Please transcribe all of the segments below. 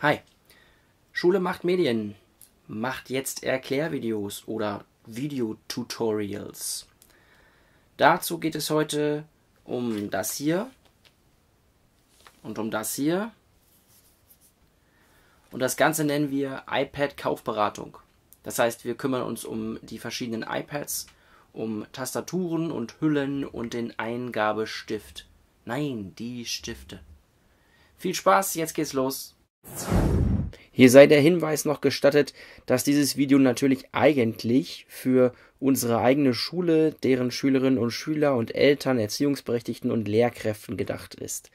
Hi. Schule macht Medien. Macht jetzt Erklärvideos oder Videotutorials. Dazu geht es heute um das hier und um das hier. Und das Ganze nennen wir iPad-Kaufberatung. Das heißt, wir kümmern uns um die verschiedenen iPads, um Tastaturen und Hüllen und den Eingabestift. Nein, die Stifte. Viel Spaß, jetzt geht's los. Hier sei der Hinweis noch gestattet, dass dieses Video natürlich eigentlich für unsere eigene Schule, deren Schülerinnen und Schüler und Eltern, Erziehungsberechtigten und Lehrkräften gedacht ist.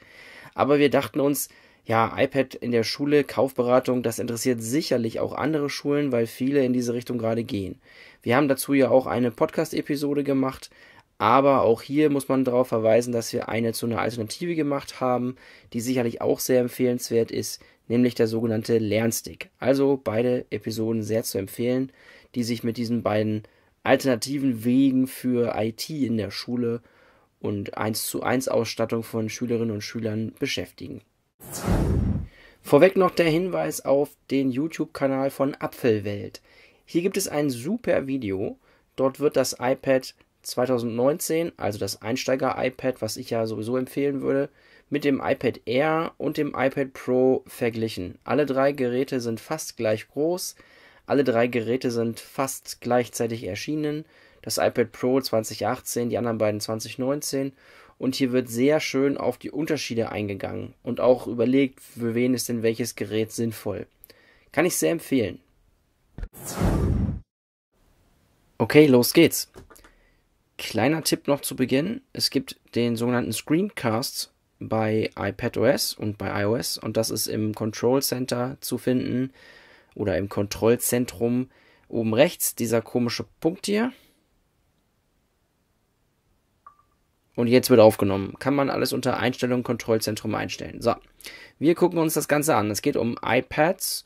Aber wir dachten uns, ja, iPad in der Schule, Kaufberatung, das interessiert sicherlich auch andere Schulen, weil viele in diese Richtung gerade gehen. Wir haben dazu ja auch eine Podcast-Episode gemacht, aber auch hier muss man darauf verweisen, dass wir eine zu einer Alternative gemacht haben, die sicherlich auch sehr empfehlenswert ist, nämlich der sogenannte Lernstick. Also beide Episoden sehr zu empfehlen, die sich mit diesen beiden alternativen Wegen für IT in der Schule und 1 zu 1 Ausstattung von Schülerinnen und Schülern beschäftigen. Vorweg noch der Hinweis auf den YouTube-Kanal von Apfelwelt. Hier gibt es ein super Video. Dort wird das iPad 2019, also das Einsteiger-iPad, was ich ja sowieso empfehlen würde, mit dem iPad Air und dem iPad Pro verglichen. Alle drei Geräte sind fast gleich groß, alle drei Geräte sind fast gleichzeitig erschienen. Das iPad Pro 2018, die anderen beiden 2019. Und hier wird sehr schön auf die Unterschiede eingegangen und auch überlegt, für wen ist denn welches Gerät sinnvoll. Kann ich sehr empfehlen. Okay, los geht's. Kleiner Tipp noch zu Beginn. Es gibt den sogenannten Screencast bei iPadOS und bei iOS und das ist im Control Center zu finden oder im Kontrollzentrum oben rechts, dieser komische Punkt hier. Und jetzt wird aufgenommen. Kann man alles unter Einstellungen Kontrollzentrum einstellen. So, wir gucken uns das Ganze an. Es geht um iPads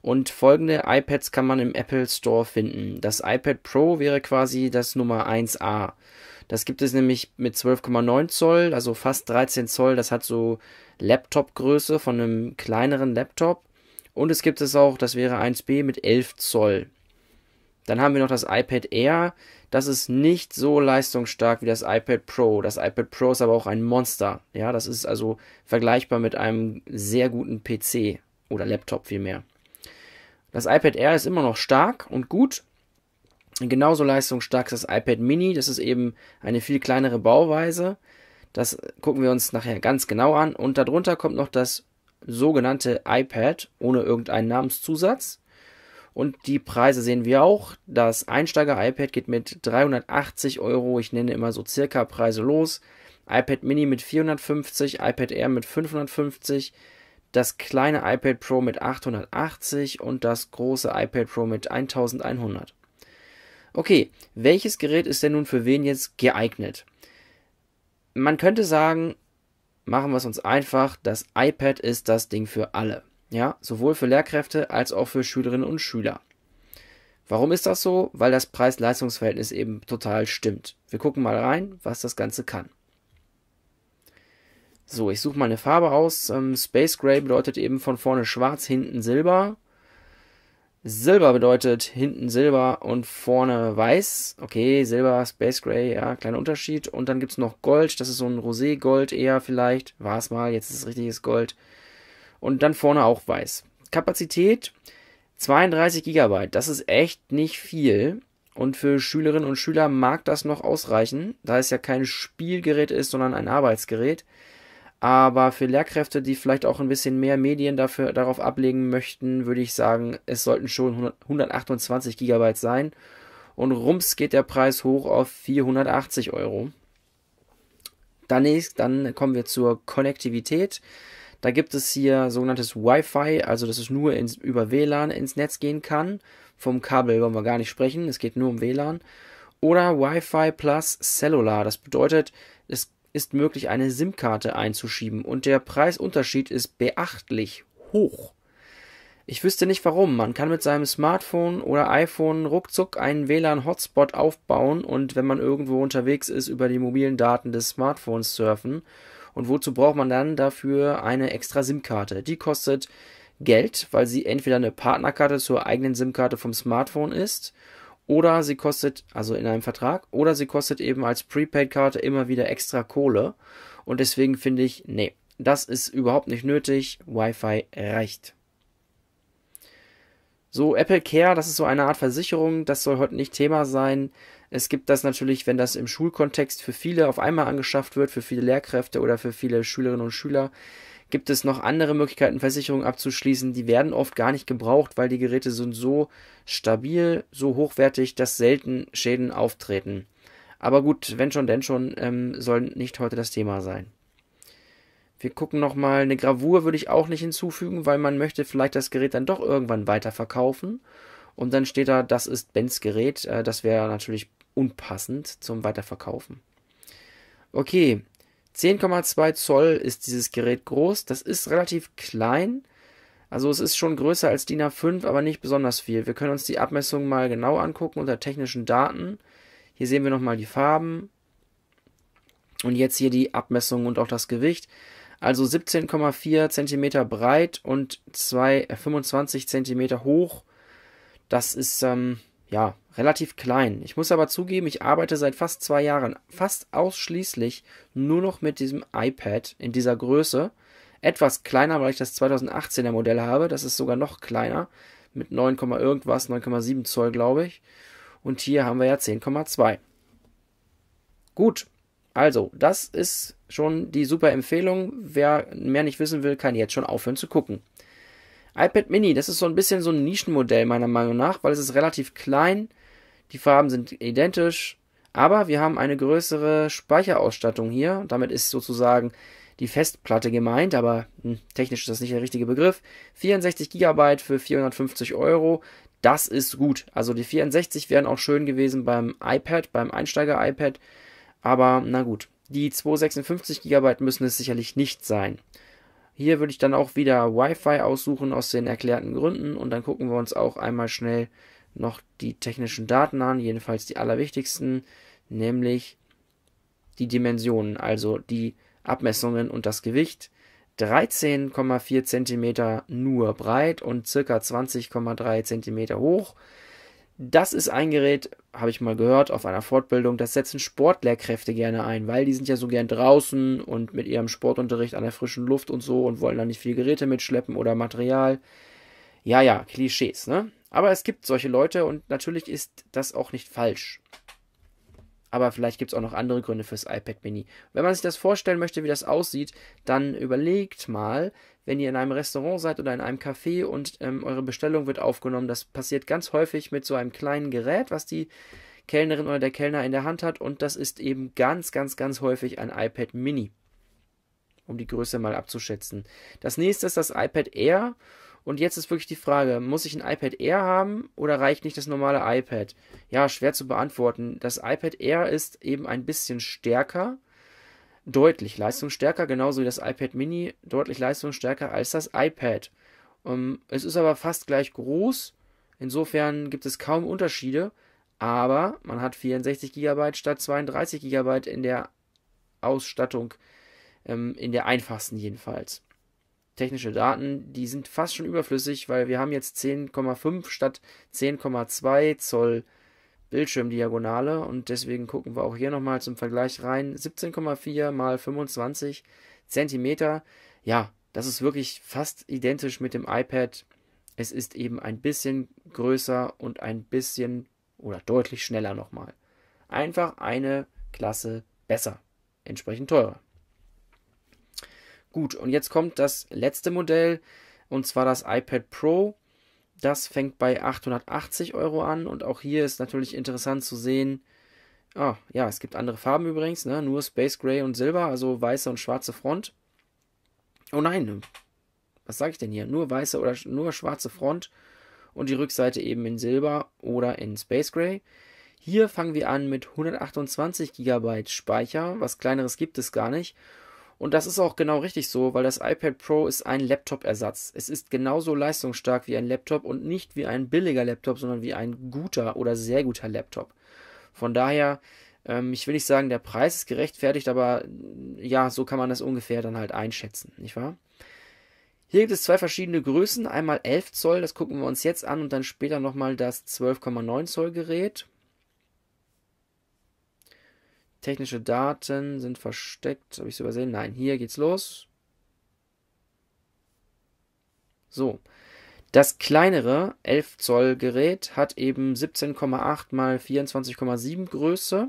und folgende iPads kann man im Apple Store finden. Das iPad Pro wäre quasi das Nummer 1a. Das gibt es nämlich mit 12,9 Zoll, also fast 13 Zoll. Das hat so Laptop-Größe von einem kleineren Laptop. Und es gibt es auch, das wäre 1B mit 11 Zoll. Dann haben wir noch das iPad Air. Das ist nicht so leistungsstark wie das iPad Pro. Das iPad Pro ist aber auch ein Monster. Ja, das ist also vergleichbar mit einem sehr guten PC oder Laptop vielmehr. Das iPad Air ist immer noch stark und gut, genauso leistungsstark ist das iPad Mini. Das ist eben eine viel kleinere Bauweise. Das gucken wir uns nachher ganz genau an. Und darunter kommt noch das sogenannte iPad ohne irgendeinen Namenszusatz. Und die Preise sehen wir auch. Das Einsteiger-iPad geht mit 380 Euro, ich nenne immer so circa Preise los. iPad Mini mit 450, iPad Air mit 550, das kleine iPad Pro mit 880 und das große iPad Pro mit 1100 okay, welches Gerät ist denn nun für wen jetzt geeignet? Man könnte sagen, machen wir es uns einfach, das iPad ist das Ding für alle. Ja, sowohl für Lehrkräfte als auch für Schülerinnen und Schüler. Warum ist das so? Weil das Preis-Leistungs-Verhältnis eben total stimmt. Wir gucken mal rein, was das Ganze kann. So, ich suche mal eine Farbe aus. Ähm, Space Gray bedeutet eben von vorne schwarz, hinten silber. Silber bedeutet hinten Silber und vorne Weiß. Okay, Silber, Space Gray, ja, kleiner Unterschied. Und dann gibt es noch Gold, das ist so ein Rosé-Gold eher vielleicht. War es mal, jetzt ist es richtiges Gold. Und dann vorne auch Weiß. Kapazität 32 GB, das ist echt nicht viel. Und für Schülerinnen und Schüler mag das noch ausreichen, da es ja kein Spielgerät ist, sondern ein Arbeitsgerät. Aber für Lehrkräfte, die vielleicht auch ein bisschen mehr Medien dafür, darauf ablegen möchten, würde ich sagen, es sollten schon 128 GB sein. Und rums geht der Preis hoch auf 480 Euro. Danächst, dann kommen wir zur Konnektivität. Da gibt es hier sogenanntes Wi-Fi, also dass es nur ins, über WLAN ins Netz gehen kann. Vom Kabel wollen wir gar nicht sprechen, es geht nur um WLAN. Oder Wi-Fi plus Cellular. Das bedeutet, ist möglich, eine SIM-Karte einzuschieben und der Preisunterschied ist beachtlich hoch. Ich wüsste nicht warum. Man kann mit seinem Smartphone oder iPhone ruckzuck einen WLAN-Hotspot aufbauen und wenn man irgendwo unterwegs ist, über die mobilen Daten des Smartphones surfen. Und wozu braucht man dann dafür eine extra SIM-Karte? Die kostet Geld, weil sie entweder eine Partnerkarte zur eigenen SIM-Karte vom Smartphone ist oder sie kostet, also in einem Vertrag, oder sie kostet eben als Prepaid-Karte immer wieder extra Kohle. Und deswegen finde ich, nee, das ist überhaupt nicht nötig. Wi-Fi reicht. So, Apple Care, das ist so eine Art Versicherung, das soll heute nicht Thema sein. Es gibt das natürlich, wenn das im Schulkontext für viele auf einmal angeschafft wird, für viele Lehrkräfte oder für viele Schülerinnen und Schüler, gibt es noch andere Möglichkeiten, Versicherungen abzuschließen. Die werden oft gar nicht gebraucht, weil die Geräte sind so stabil, so hochwertig, dass selten Schäden auftreten. Aber gut, wenn schon, denn schon, ähm, soll nicht heute das Thema sein. Wir gucken nochmal, eine Gravur würde ich auch nicht hinzufügen, weil man möchte vielleicht das Gerät dann doch irgendwann weiterverkaufen. Und dann steht da, das ist Bens Gerät. Äh, das wäre natürlich unpassend zum Weiterverkaufen. Okay, 10,2 Zoll ist dieses Gerät groß. Das ist relativ klein. Also es ist schon größer als DIN A5, aber nicht besonders viel. Wir können uns die Abmessung mal genau angucken unter technischen Daten. Hier sehen wir nochmal die Farben. Und jetzt hier die Abmessung und auch das Gewicht. Also 17,4 cm breit und 2, 25 cm hoch. Das ist, ähm, ja, relativ klein. Ich muss aber zugeben, ich arbeite seit fast zwei Jahren fast ausschließlich nur noch mit diesem iPad in dieser Größe. Etwas kleiner, weil ich das 2018er Modell habe. Das ist sogar noch kleiner. Mit 9, irgendwas, 9,7 Zoll, glaube ich. Und hier haben wir ja 10,2. Gut. Also, das ist schon die super Empfehlung. Wer mehr nicht wissen will, kann jetzt schon aufhören zu gucken iPad Mini, das ist so ein bisschen so ein Nischenmodell meiner Meinung nach, weil es ist relativ klein, die Farben sind identisch, aber wir haben eine größere Speicherausstattung hier. Damit ist sozusagen die Festplatte gemeint, aber hm, technisch ist das nicht der richtige Begriff. 64 GB für 450 Euro, das ist gut. Also die 64 wären auch schön gewesen beim iPad, beim Einsteiger-iPad, aber na gut. Die 256 GB müssen es sicherlich nicht sein. Hier würde ich dann auch wieder Wi-Fi aussuchen aus den erklärten Gründen und dann gucken wir uns auch einmal schnell noch die technischen Daten an, jedenfalls die allerwichtigsten, nämlich die Dimensionen, also die Abmessungen und das Gewicht. 13,4 cm nur breit und circa 20,3 cm hoch. Das ist ein Gerät, habe ich mal gehört, auf einer Fortbildung. Das setzen Sportlehrkräfte gerne ein, weil die sind ja so gern draußen und mit ihrem Sportunterricht an der frischen Luft und so und wollen dann nicht viel Geräte mitschleppen oder Material. Ja, ja, Klischees, ne? Aber es gibt solche Leute und natürlich ist das auch nicht falsch. Aber vielleicht gibt es auch noch andere Gründe fürs iPad Mini. Wenn man sich das vorstellen möchte, wie das aussieht, dann überlegt mal, wenn ihr in einem Restaurant seid oder in einem Café und ähm, eure Bestellung wird aufgenommen. Das passiert ganz häufig mit so einem kleinen Gerät, was die Kellnerin oder der Kellner in der Hand hat. Und das ist eben ganz, ganz, ganz häufig ein iPad Mini. Um die Größe mal abzuschätzen. Das nächste ist das iPad Air. Und jetzt ist wirklich die Frage, muss ich ein iPad Air haben oder reicht nicht das normale iPad? Ja, schwer zu beantworten. Das iPad Air ist eben ein bisschen stärker, deutlich leistungsstärker, genauso wie das iPad Mini, deutlich leistungsstärker als das iPad. Um, ähm, es ist aber fast gleich groß, insofern gibt es kaum Unterschiede, aber man hat 64 GB statt 32 GB in der Ausstattung, ähm, in der einfachsten jedenfalls technische Daten, die sind fast schon überflüssig, weil wir haben jetzt 10,5 statt 10,2 Zoll Bildschirmdiagonale und deswegen gucken wir auch hier nochmal zum Vergleich rein. 17,4 mal 25 Zentimeter. Ja, das ist wirklich fast identisch mit dem iPad. Es ist eben ein bisschen größer und ein bisschen oder deutlich schneller nochmal. Einfach eine Klasse besser, entsprechend teurer. Gut, und jetzt kommt das letzte Modell, und zwar das iPad Pro. Das fängt bei 880 Euro an und auch hier ist natürlich interessant zu sehen, ah, ja, es gibt andere Farben übrigens, ne? nur Space Gray und Silber, also weiße und schwarze Front. Oh nein, was sage ich denn hier? Nur weiße oder nur schwarze Front und die Rückseite eben in Silber oder in Space Gray. Hier fangen wir an mit 128 GB Speicher, was kleineres gibt es gar nicht und das ist auch genau richtig so, weil das iPad Pro ist ein Laptop-Ersatz. Es ist genauso leistungsstark wie ein Laptop und nicht wie ein billiger Laptop, sondern wie ein guter oder sehr guter Laptop. Von daher, ähm, ich will nicht sagen, der Preis ist gerechtfertigt, aber mm, ja, so kann man das ungefähr dann halt einschätzen, nicht wahr? Hier gibt es zwei verschiedene Größen, einmal 11 Zoll, das gucken wir uns jetzt an und dann später nochmal das 12,9 Zoll Gerät. Technische Daten sind versteckt. Habe ich es übersehen? Nein, hier geht's los. So. Das kleinere 11 Zoll Gerät hat eben 17,8 mal 24,7 Größe.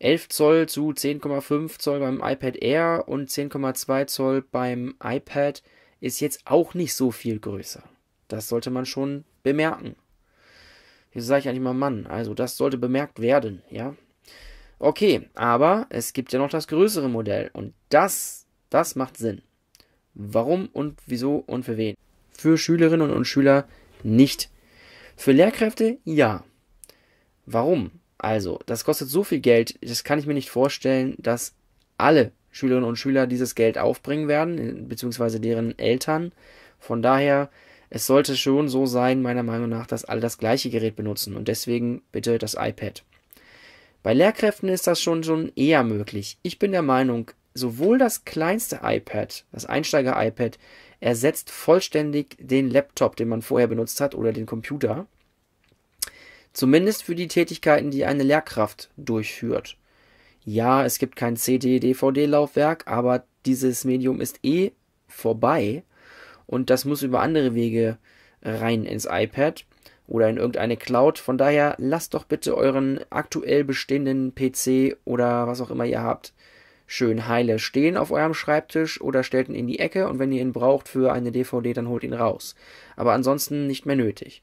11 Zoll zu 10,5 Zoll beim iPad Air und 10,2 Zoll beim iPad ist jetzt auch nicht so viel größer. Das sollte man schon bemerken. Hier sage ich eigentlich mal Mann, also das sollte bemerkt werden, ja. Okay, aber es gibt ja noch das größere Modell und das, das macht Sinn. Warum und wieso und für wen? Für Schülerinnen und Schüler nicht. Für Lehrkräfte ja. Warum? Also, das kostet so viel Geld, das kann ich mir nicht vorstellen, dass alle Schülerinnen und Schüler dieses Geld aufbringen werden, beziehungsweise deren Eltern. Von daher, es sollte schon so sein, meiner Meinung nach, dass alle das gleiche Gerät benutzen und deswegen bitte das iPad. Bei Lehrkräften ist das schon, schon eher möglich. Ich bin der Meinung, sowohl das kleinste iPad, das Einsteiger-iPad, ersetzt vollständig den Laptop, den man vorher benutzt hat, oder den Computer. Zumindest für die Tätigkeiten, die eine Lehrkraft durchführt. Ja, es gibt kein CD-DVD-Laufwerk, aber dieses Medium ist eh vorbei und das muss über andere Wege rein ins iPad oder in irgendeine Cloud. Von daher lasst doch bitte euren aktuell bestehenden PC oder was auch immer ihr habt schön heile stehen auf eurem Schreibtisch oder stellt ihn in die Ecke und wenn ihr ihn braucht für eine DVD, dann holt ihn raus. Aber ansonsten nicht mehr nötig.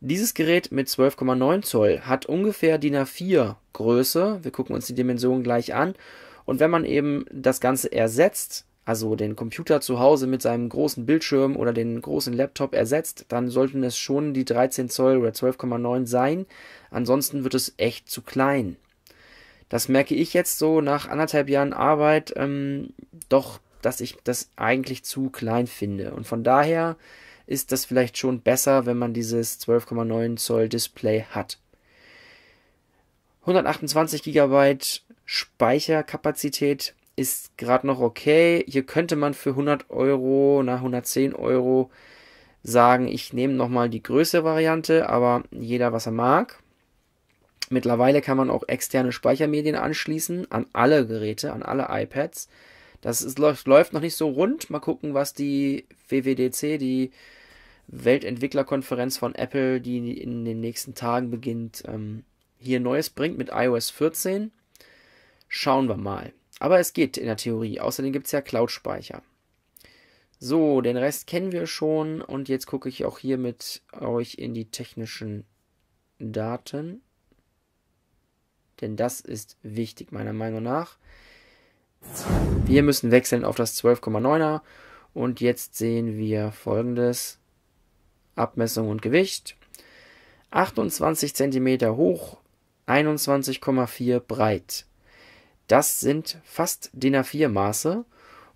Dieses Gerät mit 12,9 Zoll hat ungefähr DIN A4 Größe. Wir gucken uns die Dimensionen gleich an. Und wenn man eben das Ganze ersetzt also den Computer zu Hause mit seinem großen Bildschirm oder den großen Laptop ersetzt, dann sollten es schon die 13 Zoll oder 12,9 sein. Ansonsten wird es echt zu klein. Das merke ich jetzt so nach anderthalb Jahren Arbeit ähm, doch, dass ich das eigentlich zu klein finde. Und von daher ist das vielleicht schon besser, wenn man dieses 12,9 Zoll Display hat. 128 GB Speicherkapazität ist gerade noch okay. Hier könnte man für 100 Euro, nach 110 Euro sagen, ich nehme nochmal die größere Variante, aber jeder, was er mag. Mittlerweile kann man auch externe Speichermedien anschließen an alle Geräte, an alle iPads. Das ist, läuft, läuft noch nicht so rund. Mal gucken, was die WWDC, die Weltentwicklerkonferenz von Apple, die in den nächsten Tagen beginnt, ähm, hier Neues bringt mit iOS 14. Schauen wir mal. Aber es geht in der Theorie. Außerdem gibt es ja Cloud-Speicher. So, den Rest kennen wir schon und jetzt gucke ich auch hier mit euch in die technischen Daten. Denn das ist wichtig meiner Meinung nach. Wir müssen wechseln auf das 12,9er und jetzt sehen wir folgendes. Abmessung und Gewicht. 28 cm hoch, 21,4 breit. Das sind fast DIN A4 Maße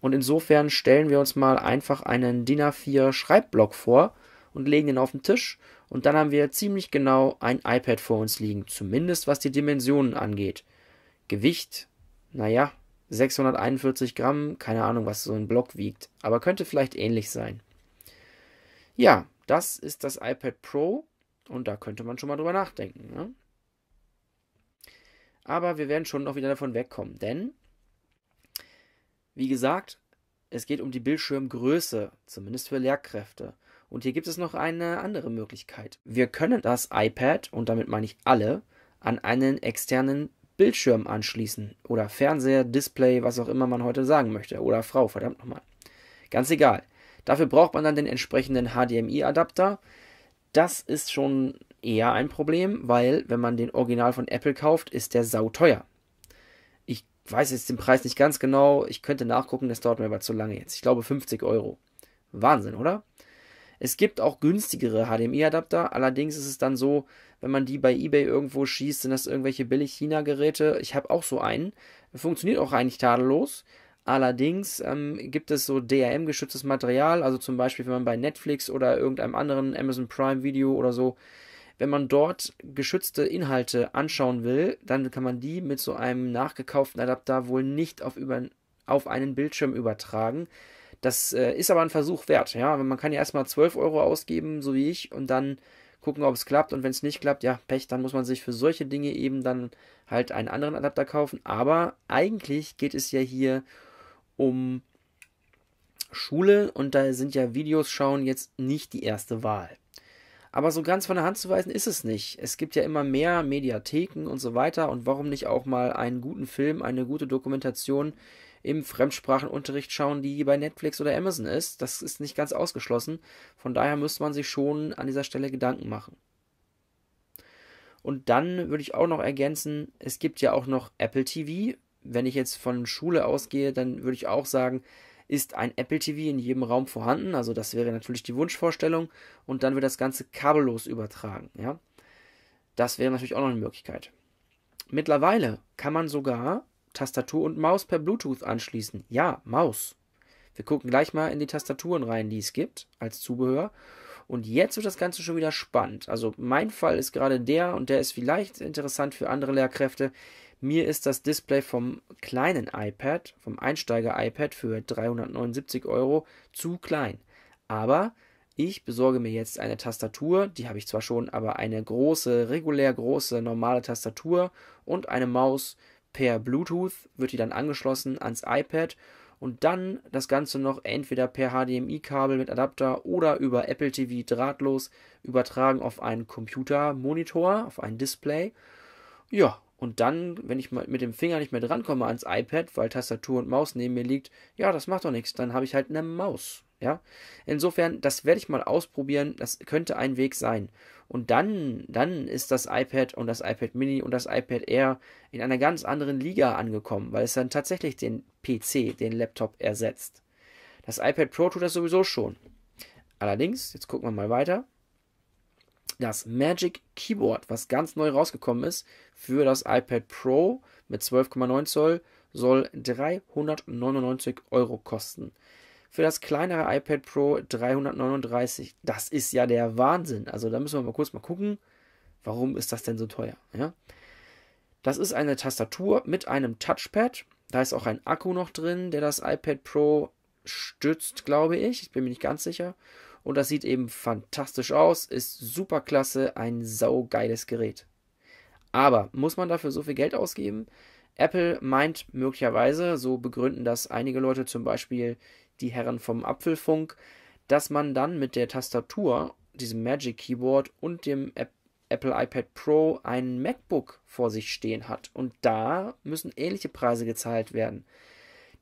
und insofern stellen wir uns mal einfach einen DIN A4 Schreibblock vor und legen ihn auf den Tisch und dann haben wir ziemlich genau ein iPad vor uns liegen, zumindest was die Dimensionen angeht. Gewicht, naja, 641 Gramm, keine Ahnung, was so ein Block wiegt, aber könnte vielleicht ähnlich sein. Ja, das ist das iPad Pro und da könnte man schon mal drüber nachdenken. Ne? Aber wir werden schon noch wieder davon wegkommen, denn, wie gesagt, es geht um die Bildschirmgröße, zumindest für Lehrkräfte. Und hier gibt es noch eine andere Möglichkeit. Wir können das iPad, und damit meine ich alle, an einen externen Bildschirm anschließen. Oder Fernseher, Display, was auch immer man heute sagen möchte. Oder Frau, verdammt nochmal. Ganz egal. Dafür braucht man dann den entsprechenden HDMI-Adapter. Das ist schon eher ein Problem, weil wenn man den Original von Apple kauft, ist der sauteuer. Ich weiß jetzt den Preis nicht ganz genau, ich könnte nachgucken, das dauert mir aber zu lange jetzt. Ich glaube 50 Euro. Wahnsinn, oder? Es gibt auch günstigere HDMI-Adapter, allerdings ist es dann so, wenn man die bei eBay irgendwo schießt, sind das irgendwelche Billig-China-Geräte. Ich habe auch so einen, funktioniert auch eigentlich tadellos. Allerdings ähm, gibt es so DRM-geschütztes Material, also zum Beispiel, wenn man bei Netflix oder irgendeinem anderen Amazon Prime Video oder so wenn man dort geschützte Inhalte anschauen will, dann kann man die mit so einem nachgekauften Adapter wohl nicht auf, über, auf einen Bildschirm übertragen. Das äh, ist aber ein Versuch wert. Ja? Man kann ja erstmal 12 Euro ausgeben, so wie ich, und dann gucken, ob es klappt. Und wenn es nicht klappt, ja, Pech, dann muss man sich für solche Dinge eben dann halt einen anderen Adapter kaufen. Aber eigentlich geht es ja hier um Schule und da sind ja Videos schauen jetzt nicht die erste Wahl. Aber so ganz von der Hand zu weisen ist es nicht. Es gibt ja immer mehr Mediatheken und so weiter. Und warum nicht auch mal einen guten Film, eine gute Dokumentation im Fremdsprachenunterricht schauen, die bei Netflix oder Amazon ist? Das ist nicht ganz ausgeschlossen. Von daher müsste man sich schon an dieser Stelle Gedanken machen. Und dann würde ich auch noch ergänzen, es gibt ja auch noch Apple TV. Wenn ich jetzt von Schule ausgehe, dann würde ich auch sagen, ist ein Apple TV in jedem Raum vorhanden. Also das wäre natürlich die Wunschvorstellung. Und dann wird das Ganze kabellos übertragen. Ja? Das wäre natürlich auch noch eine Möglichkeit. Mittlerweile kann man sogar Tastatur und Maus per Bluetooth anschließen. Ja, Maus. Wir gucken gleich mal in die Tastaturen rein, die es gibt als Zubehör. Und jetzt wird das Ganze schon wieder spannend. Also mein Fall ist gerade der und der ist vielleicht interessant für andere Lehrkräfte, mir ist das Display vom kleinen iPad, vom Einsteiger-iPad für 379 Euro zu klein. Aber ich besorge mir jetzt eine Tastatur, die habe ich zwar schon, aber eine große, regulär große, normale Tastatur und eine Maus. Per Bluetooth wird die dann angeschlossen ans iPad und dann das Ganze noch entweder per HDMI-Kabel mit Adapter oder über Apple TV drahtlos übertragen auf einen Computermonitor, auf ein Display. Ja, und dann, wenn ich mal mit dem Finger nicht mehr drankomme ans iPad, weil Tastatur und Maus neben mir liegt, ja, das macht doch nichts, dann habe ich halt eine Maus. Ja? Insofern, das werde ich mal ausprobieren, das könnte ein Weg sein. Und dann, dann ist das iPad und das iPad Mini und das iPad Air in einer ganz anderen Liga angekommen, weil es dann tatsächlich den PC, den Laptop ersetzt. Das iPad Pro tut das sowieso schon. Allerdings, jetzt gucken wir mal weiter das Magic Keyboard, was ganz neu rausgekommen ist für das iPad Pro mit 12,9 Zoll, soll 399 Euro kosten. Für das kleinere iPad Pro 339. Das ist ja der Wahnsinn. Also da müssen wir mal kurz mal gucken, warum ist das denn so teuer? Ja? Das ist eine Tastatur mit einem Touchpad. Da ist auch ein Akku noch drin, der das iPad Pro stützt, glaube ich. Ich bin mir nicht ganz sicher. Und das sieht eben fantastisch aus, ist super klasse, ein saugeiles Gerät. Aber muss man dafür so viel Geld ausgeben? Apple meint möglicherweise, so begründen das einige Leute, zum Beispiel die Herren vom Apfelfunk, dass man dann mit der Tastatur, diesem Magic Keyboard und dem App Apple iPad Pro ein MacBook vor sich stehen hat. Und da müssen ähnliche Preise gezahlt werden.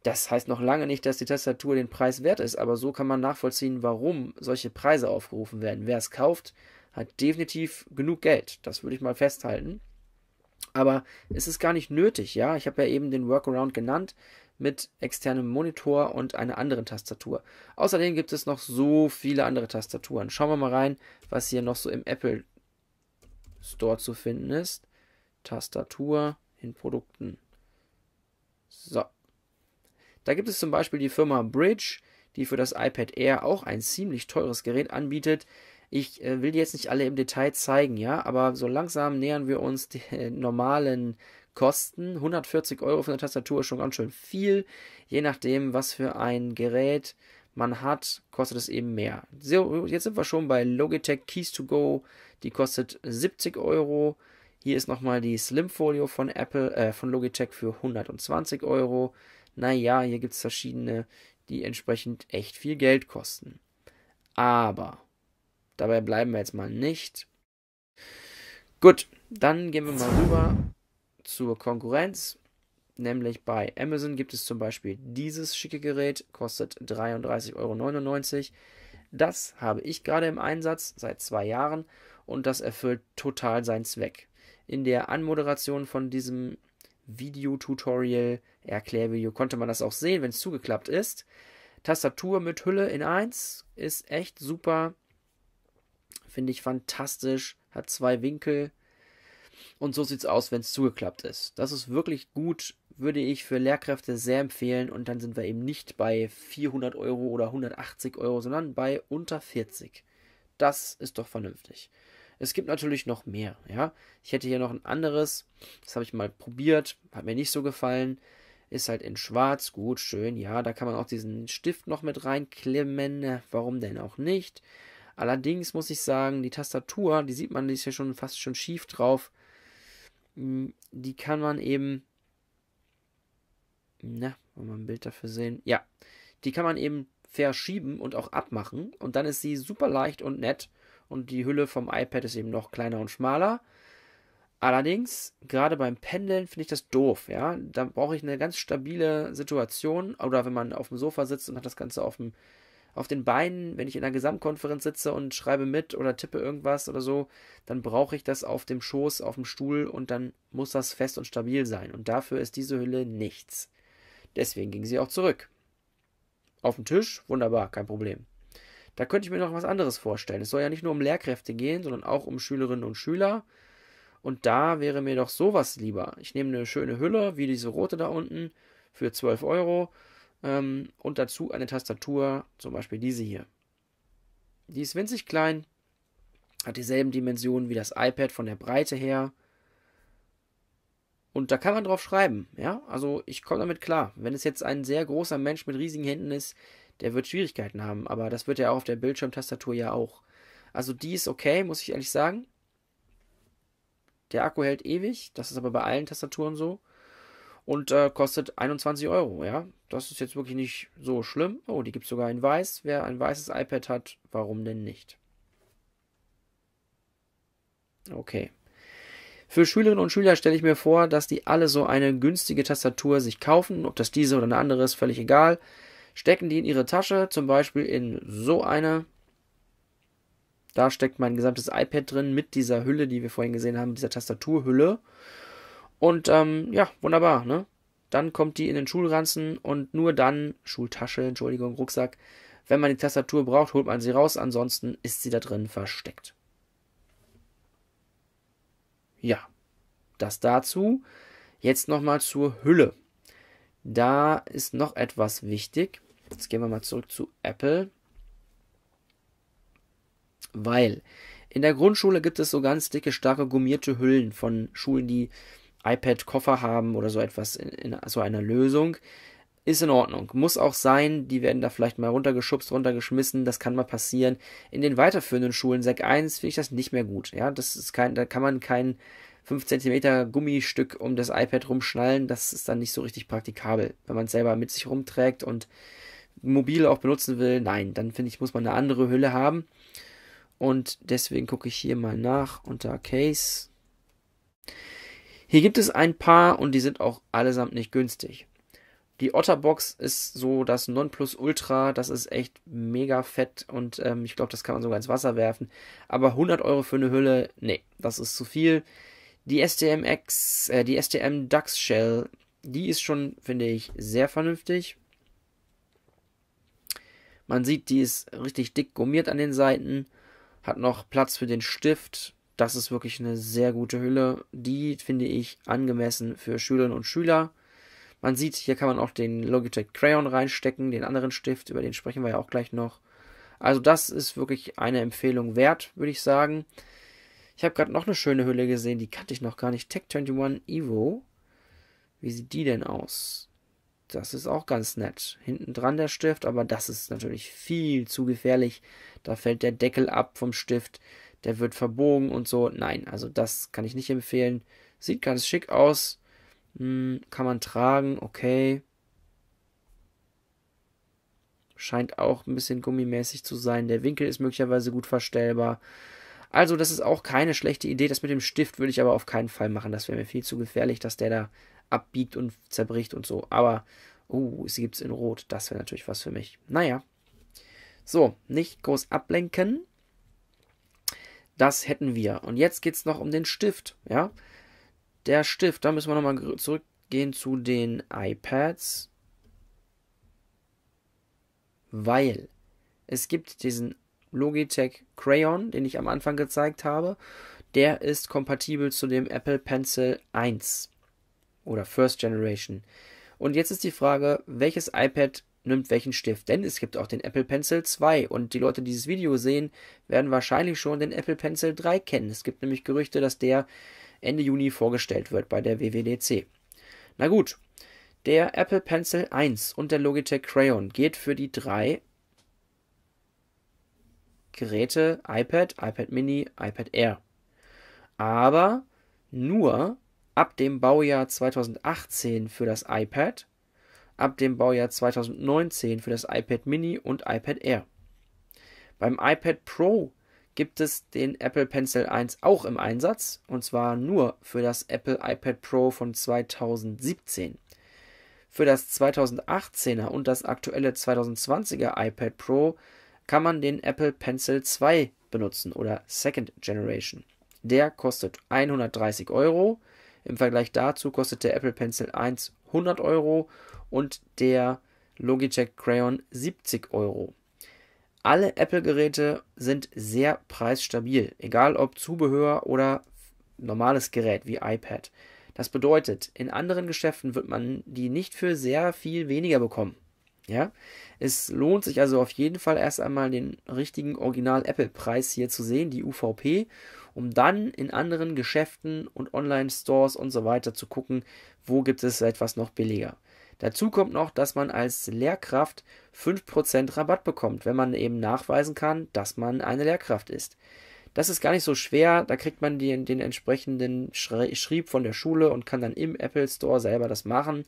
Das heißt noch lange nicht, dass die Tastatur den Preis wert ist, aber so kann man nachvollziehen, warum solche Preise aufgerufen werden. Wer es kauft, hat definitiv genug Geld. Das würde ich mal festhalten. Aber es ist gar nicht nötig, ja. Ich habe ja eben den Workaround genannt mit externem Monitor und einer anderen Tastatur. Außerdem gibt es noch so viele andere Tastaturen. Schauen wir mal rein, was hier noch so im Apple Store zu finden ist. Tastatur in Produkten. So, da gibt es zum Beispiel die Firma Bridge, die für das iPad Air auch ein ziemlich teures Gerät anbietet. Ich äh, will jetzt nicht alle im Detail zeigen, ja, aber so langsam nähern wir uns den äh, normalen Kosten. 140 Euro für eine Tastatur ist schon ganz schön viel. Je nachdem, was für ein Gerät man hat, kostet es eben mehr. So, jetzt sind wir schon bei Logitech Keys to Go. Die kostet 70 Euro. Hier ist nochmal die Slimfolio von Apple, äh, von Logitech für 120 Euro naja, hier gibt es verschiedene, die entsprechend echt viel Geld kosten. Aber dabei bleiben wir jetzt mal nicht. Gut, dann gehen wir mal rüber zur Konkurrenz. Nämlich bei Amazon gibt es zum Beispiel dieses schicke Gerät, kostet 33,99 Euro. Das habe ich gerade im Einsatz seit zwei Jahren und das erfüllt total seinen Zweck. In der Anmoderation von diesem Videotutorial Erklärvideo konnte man das auch sehen, wenn es zugeklappt ist. Tastatur mit Hülle in 1 ist echt super. Finde ich fantastisch. Hat zwei Winkel. Und so sieht es aus, wenn es zugeklappt ist. Das ist wirklich gut, würde ich für Lehrkräfte sehr empfehlen. Und dann sind wir eben nicht bei 400 Euro oder 180 Euro, sondern bei unter 40. Das ist doch vernünftig. Es gibt natürlich noch mehr, ja. Ich hätte hier noch ein anderes, das habe ich mal probiert, hat mir nicht so gefallen. Ist halt in schwarz, gut, schön, ja. Da kann man auch diesen Stift noch mit reinklemmen. Äh, warum denn auch nicht? Allerdings muss ich sagen, die Tastatur, die sieht man, die ist ja schon fast schon schief drauf. Hm, die kann man eben. Na, wollen wir ein Bild dafür sehen? Ja. Die kann man eben verschieben und auch abmachen. Und dann ist sie super leicht und nett. Und die Hülle vom iPad ist eben noch kleiner und schmaler. Allerdings, gerade beim Pendeln finde ich das doof, ja. Da brauche ich eine ganz stabile Situation. Oder wenn man auf dem Sofa sitzt und hat das Ganze auf, dem, auf den Beinen, wenn ich in einer Gesamtkonferenz sitze und schreibe mit oder tippe irgendwas oder so, dann brauche ich das auf dem Schoß, auf dem Stuhl und dann muss das fest und stabil sein. Und dafür ist diese Hülle nichts. Deswegen ging sie auch zurück. Auf dem Tisch, wunderbar, kein Problem. Da könnte ich mir noch was anderes vorstellen. Es soll ja nicht nur um Lehrkräfte gehen, sondern auch um Schülerinnen und Schüler. Und da wäre mir doch sowas lieber. Ich nehme eine schöne Hülle, wie diese rote da unten, für 12 Euro. Ähm, und dazu eine Tastatur, zum Beispiel diese hier. Die ist winzig klein, hat dieselben Dimensionen wie das iPad von der Breite her. Und da kann man drauf schreiben, ja? Also ich komme damit klar. Wenn es jetzt ein sehr großer Mensch mit riesigen Händen ist, der wird Schwierigkeiten haben, aber das wird ja auch auf der Bildschirmtastatur ja auch. Also die ist okay, muss ich ehrlich sagen. Der Akku hält ewig, das ist aber bei allen Tastaturen so. Und äh, kostet 21 Euro, ja. Das ist jetzt wirklich nicht so schlimm. Oh, die gibt es sogar in weiß. Wer ein weißes iPad hat, warum denn nicht? Okay. Für Schülerinnen und Schüler stelle ich mir vor, dass die alle so eine günstige Tastatur sich kaufen, ob das diese oder eine andere ist, völlig egal. Stecken die in ihre Tasche, zum Beispiel in so eine, da steckt mein gesamtes iPad drin mit dieser Hülle, die wir vorhin gesehen haben, dieser Tastaturhülle. Und ähm, ja, wunderbar, ne? Dann kommt die in den Schulranzen und nur dann, Schultasche, Entschuldigung, Rucksack, wenn man die Tastatur braucht, holt man sie raus, ansonsten ist sie da drin versteckt. Ja, das dazu. Jetzt nochmal zur Hülle. Da ist noch etwas wichtig. Jetzt gehen wir mal zurück zu Apple. Weil in der Grundschule gibt es so ganz dicke, starre, gummierte Hüllen von Schulen, die iPad-Koffer haben oder so etwas in, in so einer Lösung. Ist in Ordnung. Muss auch sein. Die werden da vielleicht mal runtergeschubst, runtergeschmissen. Das kann mal passieren. In den weiterführenden Schulen, Sek 1, finde ich das nicht mehr gut. Ja, das ist kein, da kann man kein 5 cm Gummistück um das iPad rumschnallen. Das ist dann nicht so richtig praktikabel. Wenn man es selber mit sich rumträgt und mobil auch benutzen will, nein, dann finde ich, muss man eine andere Hülle haben. Und deswegen gucke ich hier mal nach unter Case. Hier gibt es ein paar und die sind auch allesamt nicht günstig. Die Otterbox ist so das Nonplusultra, das ist echt mega fett und ähm, ich glaube, das kann man sogar ins Wasser werfen. Aber 100 Euro für eine Hülle, nee, das ist zu viel. Die STMX, äh, die STM Ducks Shell, die ist schon, finde ich, sehr vernünftig. Man sieht, die ist richtig dick gummiert an den Seiten hat noch Platz für den Stift. Das ist wirklich eine sehr gute Hülle. Die finde ich angemessen für Schülerinnen und Schüler. Man sieht, hier kann man auch den Logitech Crayon reinstecken, den anderen Stift, über den sprechen wir ja auch gleich noch. Also das ist wirklich eine Empfehlung wert, würde ich sagen. Ich habe gerade noch eine schöne Hülle gesehen, die kannte ich noch gar nicht. Tech 21 Evo. Wie sieht die denn aus? Das ist auch ganz nett. Hinten dran der Stift, aber das ist natürlich viel zu gefährlich. Da fällt der Deckel ab vom Stift, der wird verbogen und so. Nein, also das kann ich nicht empfehlen. Sieht ganz schick aus. Hm, kann man tragen, okay. Scheint auch ein bisschen gummimäßig zu sein. Der Winkel ist möglicherweise gut verstellbar. Also, das ist auch keine schlechte Idee. Das mit dem Stift würde ich aber auf keinen Fall machen. Das wäre mir viel zu gefährlich, dass der da abbiegt und zerbricht und so. Aber, uh, sie es in Rot. Das wäre natürlich was für mich. Naja. So, nicht groß ablenken. Das hätten wir. Und jetzt geht es noch um den Stift, ja. Der Stift, da müssen wir nochmal zurückgehen zu den iPads. Weil es gibt diesen Logitech Crayon, den ich am Anfang gezeigt habe. Der ist kompatibel zu dem Apple Pencil 1 oder First Generation. Und jetzt ist die Frage, welches iPad nimmt welchen Stift? Denn es gibt auch den Apple Pencil 2 und die Leute, die dieses Video sehen, werden wahrscheinlich schon den Apple Pencil 3 kennen. Es gibt nämlich Gerüchte, dass der Ende Juni vorgestellt wird bei der WWDC. Na gut, der Apple Pencil 1 und der Logitech Crayon geht für die drei Geräte iPad, iPad Mini, iPad Air. Aber nur ab dem Baujahr 2018 für das iPad, ab dem Baujahr 2019 für das iPad Mini und iPad Air. Beim iPad Pro gibt es den Apple Pencil 1 auch im Einsatz, und zwar nur für das Apple iPad Pro von 2017. Für das 2018er und das aktuelle 2020er iPad Pro kann man den Apple Pencil 2 benutzen oder Second Generation. Der kostet 130 Euro im Vergleich dazu kostet der Apple Pencil 1 100 Euro und der Logitech Crayon 70 Euro. Alle Apple-Geräte sind sehr preisstabil, egal ob Zubehör oder normales Gerät wie iPad. Das bedeutet, in anderen Geschäften wird man die nicht für sehr viel weniger bekommen. Ja, es lohnt sich also auf jeden Fall erst einmal den richtigen Original-Apple-Preis hier zu sehen, die UVP, um dann in anderen Geschäften und Online-Stores und so weiter zu gucken, wo gibt es etwas noch billiger. Dazu kommt noch, dass man als Lehrkraft 5% Rabatt bekommt, wenn man eben nachweisen kann, dass man eine Lehrkraft ist. Das ist gar nicht so schwer, da kriegt man den, den entsprechenden Schrieb von der Schule und kann dann im Apple Store selber das machen